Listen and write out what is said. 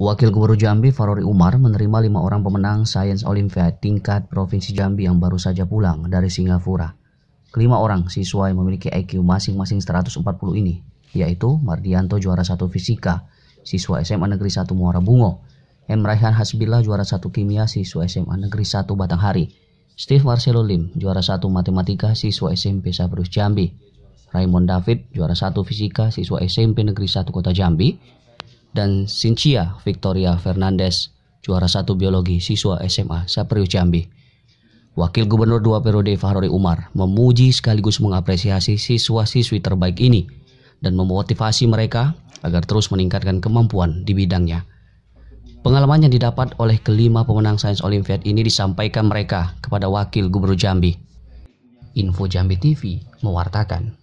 Wakil Gubernur Jambi Farori Umar menerima lima orang pemenang Science Olympiad tingkat Provinsi Jambi yang baru saja pulang dari Singapura. Kelima orang siswa yang memiliki IQ masing-masing 140 ini, yaitu Mardianto juara satu Fisika, siswa SMA Negeri 1 Muara Bungo, M. Raihan Hasbillah juara satu Kimia, siswa SMA Negeri 1 Batanghari, Steve Marcelo Lim juara satu Matematika, siswa SMP Sabrus Jambi, Raymond David juara satu Fisika, siswa SMP Negeri 1 Kota Jambi, dan Cynthia Victoria Fernandez, juara satu biologi siswa SMA Sapriu Jambi. Wakil Gubernur dua periode Fahrori Umar memuji sekaligus mengapresiasi siswa-siswi terbaik ini dan memotivasi mereka agar terus meningkatkan kemampuan di bidangnya. Pengalaman yang didapat oleh kelima pemenang Sains Olimpiade ini disampaikan mereka kepada Wakil Gubernur Jambi. Info Jambi TV mewartakan.